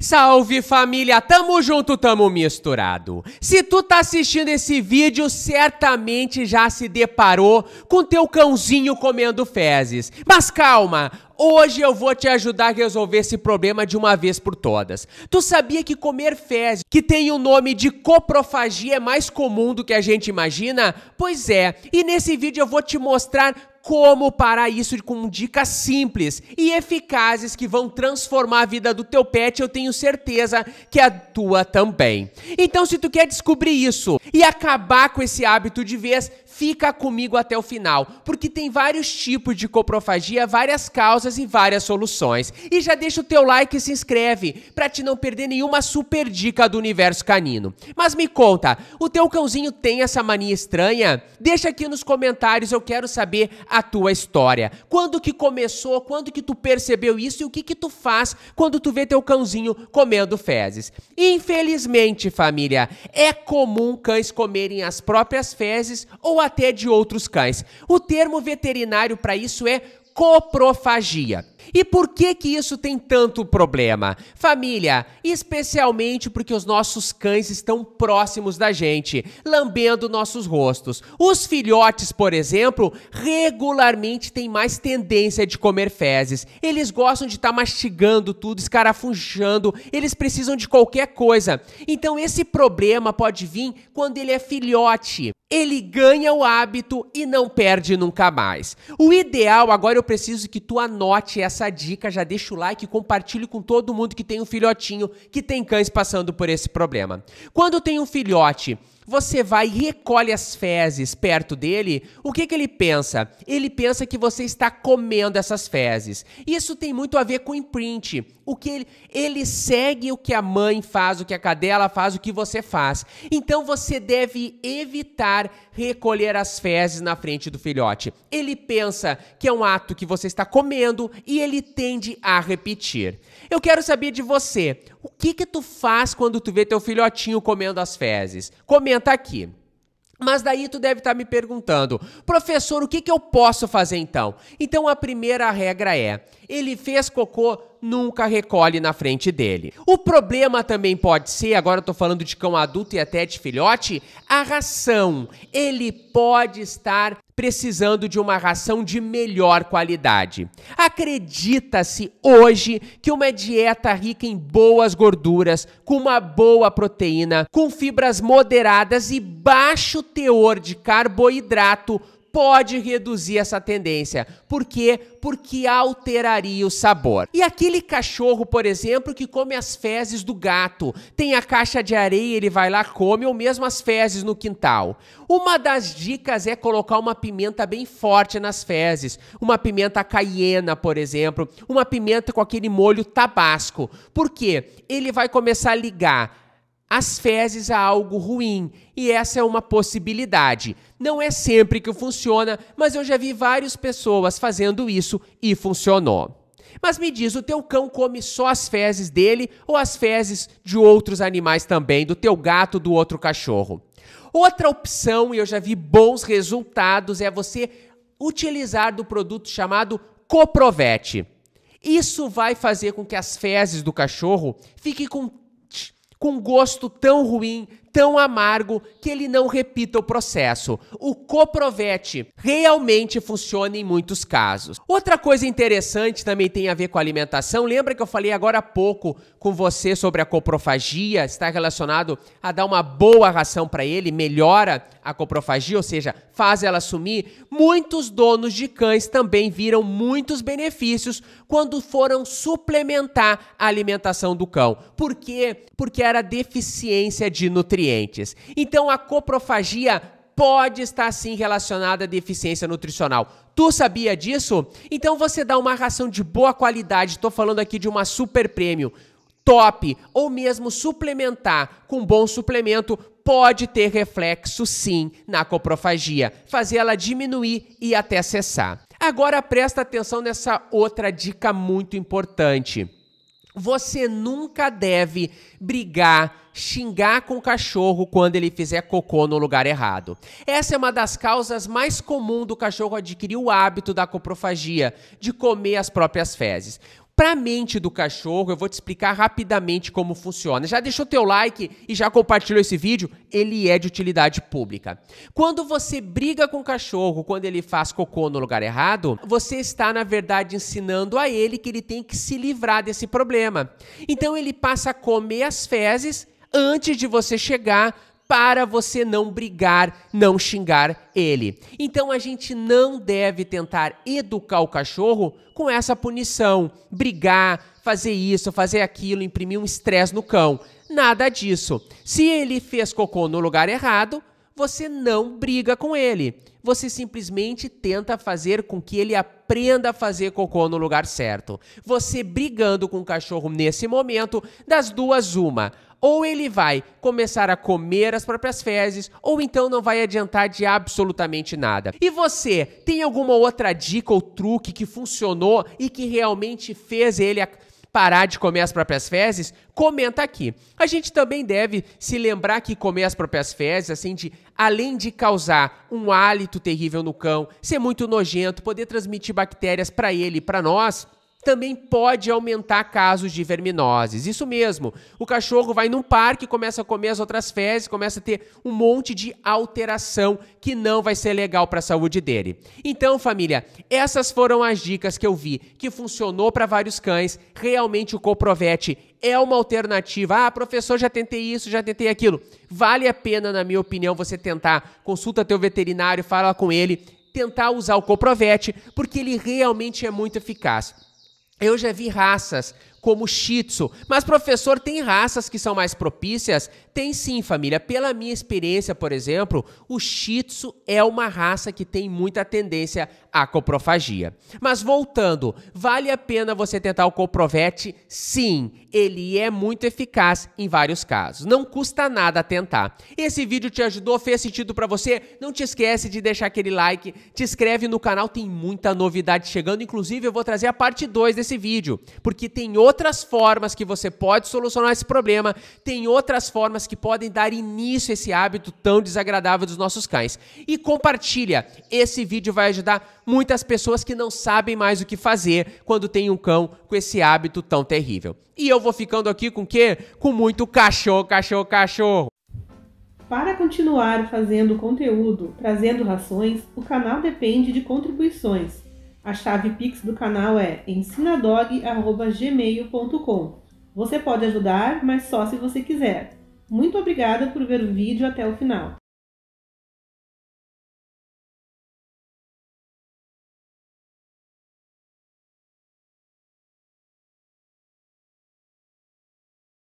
Salve família, tamo junto, tamo misturado. Se tu tá assistindo esse vídeo, certamente já se deparou com teu cãozinho comendo fezes. Mas calma, hoje eu vou te ajudar a resolver esse problema de uma vez por todas. Tu sabia que comer fezes, que tem o nome de coprofagia, é mais comum do que a gente imagina? Pois é, e nesse vídeo eu vou te mostrar como parar isso com dicas simples e eficazes que vão transformar a vida do teu pet, eu tenho certeza que a tua também. Então, se tu quer descobrir isso e acabar com esse hábito de vez, Fica comigo até o final, porque tem vários tipos de coprofagia, várias causas e várias soluções. E já deixa o teu like e se inscreve para te não perder nenhuma super dica do universo canino. Mas me conta, o teu cãozinho tem essa mania estranha? Deixa aqui nos comentários, eu quero saber a tua história. Quando que começou? Quando que tu percebeu isso e o que que tu faz quando tu vê teu cãozinho comendo fezes? Infelizmente, família, é comum cães comerem as próprias fezes ou as até de outros cães. O termo veterinário para isso é coprofagia. E por que que isso tem tanto problema? Família, especialmente porque os nossos cães estão próximos da gente, lambendo nossos rostos. Os filhotes, por exemplo, regularmente têm mais tendência de comer fezes. Eles gostam de estar tá mastigando tudo, escarafunchando, eles precisam de qualquer coisa. Então esse problema pode vir quando ele é filhote ele ganha o hábito e não perde nunca mais. O ideal, agora eu preciso que tu anote essa dica, já deixa o like e compartilhe com todo mundo que tem um filhotinho que tem cães passando por esse problema. Quando tem um filhote você vai e recolhe as fezes perto dele. O que, que ele pensa? Ele pensa que você está comendo essas fezes. Isso tem muito a ver com imprint. O que ele, ele segue o que a mãe faz, o que a cadela faz, o que você faz. Então você deve evitar recolher as fezes na frente do filhote. Ele pensa que é um ato que você está comendo e ele tende a repetir. Eu quero saber de você, o que que tu faz quando tu vê teu filhotinho comendo as fezes? Comendo comentar tá aqui. Mas daí tu deve estar tá me perguntando, professor, o que, que eu posso fazer então? Então a primeira regra é: ele fez cocô nunca recolhe na frente dele. O problema também pode ser, agora eu tô falando de cão adulto e até de filhote, a ração. Ele pode estar precisando de uma ração de melhor qualidade. Acredita-se hoje que uma dieta rica em boas gorduras, com uma boa proteína, com fibras moderadas e baixo teor de carboidrato pode reduzir essa tendência. Por quê? Porque alteraria o sabor. E aquele cachorro, por exemplo, que come as fezes do gato, tem a caixa de areia, ele vai lá, come, ou mesmo as fezes no quintal. Uma das dicas é colocar uma pimenta bem forte nas fezes, uma pimenta caiena, por exemplo, uma pimenta com aquele molho tabasco. Por quê? Ele vai começar a ligar as fezes a algo ruim, e essa é uma possibilidade. Não é sempre que funciona, mas eu já vi várias pessoas fazendo isso e funcionou. Mas me diz, o teu cão come só as fezes dele ou as fezes de outros animais também, do teu gato, do outro cachorro? Outra opção, e eu já vi bons resultados, é você utilizar do produto chamado Coprovete. Isso vai fazer com que as fezes do cachorro fiquem com com gosto tão ruim, tão amargo que ele não repita o processo. O coprovete realmente funciona em muitos casos. Outra coisa interessante também tem a ver com a alimentação. Lembra que eu falei agora há pouco com você sobre a coprofagia? Está relacionado a dar uma boa ração para ele, melhora a coprofagia, ou seja, faz ela sumir. Muitos donos de cães também viram muitos benefícios quando foram suplementar a alimentação do cão. Por quê? Porque era deficiência de nutrientes. Então a coprofagia pode estar sim relacionada à deficiência nutricional. Tu sabia disso? Então você dá uma ração de boa qualidade, estou falando aqui de uma super prêmio, top, ou mesmo suplementar com bom suplemento, pode ter reflexo sim na coprofagia, fazer ela diminuir e até cessar. Agora presta atenção nessa outra dica muito importante. Você nunca deve brigar, xingar com o cachorro quando ele fizer cocô no lugar errado. Essa é uma das causas mais comuns do cachorro adquirir o hábito da coprofagia, de comer as próprias fezes. Para a mente do cachorro, eu vou te explicar rapidamente como funciona. Já deixou teu like e já compartilhou esse vídeo? Ele é de utilidade pública. Quando você briga com o cachorro, quando ele faz cocô no lugar errado, você está na verdade ensinando a ele que ele tem que se livrar desse problema. Então ele passa a comer as fezes antes de você chegar para você não brigar, não xingar ele. Então a gente não deve tentar educar o cachorro com essa punição, brigar, fazer isso, fazer aquilo, imprimir um estresse no cão. Nada disso. Se ele fez cocô no lugar errado, você não briga com ele. Você simplesmente tenta fazer com que ele aprenda a fazer cocô no lugar certo. Você brigando com o cachorro nesse momento, das duas, uma ou ele vai começar a comer as próprias fezes, ou então não vai adiantar de absolutamente nada. E você, tem alguma outra dica ou truque que funcionou e que realmente fez ele parar de comer as próprias fezes? Comenta aqui. A gente também deve se lembrar que comer as próprias fezes, assim, de além de causar um hálito terrível no cão, ser muito nojento, poder transmitir bactérias para ele e para nós, também pode aumentar casos de verminoses. Isso mesmo. O cachorro vai num parque, começa a comer as outras fezes, começa a ter um monte de alteração que não vai ser legal para a saúde dele. Então, família, essas foram as dicas que eu vi que funcionou para vários cães. Realmente o Coprovete é uma alternativa. Ah, professor, já tentei isso, já tentei aquilo. Vale a pena, na minha opinião, você tentar. Consulta teu veterinário, fala com ele, tentar usar o Coprovete, porque ele realmente é muito eficaz. Eu já vi raças como Shih Tzu. Mas, professor, tem raças que são mais propícias? Tem sim, família. Pela minha experiência, por exemplo, o Shih Tzu é uma raça que tem muita tendência à coprofagia. Mas voltando, vale a pena você tentar o coprovete? Sim, ele é muito eficaz em vários casos. Não custa nada tentar. Esse vídeo te ajudou? Fez sentido para você? Não te esquece de deixar aquele like, te inscreve no canal, tem muita novidade chegando. Inclusive, eu vou trazer a parte 2 desse vídeo, porque tem outro outras formas que você pode solucionar esse problema, tem outras formas que podem dar início a esse hábito tão desagradável dos nossos cães. E compartilha, esse vídeo vai ajudar muitas pessoas que não sabem mais o que fazer quando tem um cão com esse hábito tão terrível. E eu vou ficando aqui com o quê? Com muito cachorro, cachorro, cachorro. Para continuar fazendo conteúdo, trazendo rações, o canal depende de contribuições a chave Pix do canal é ensinadog.gmail.com. Você pode ajudar, mas só se você quiser. Muito obrigada por ver o vídeo até o final.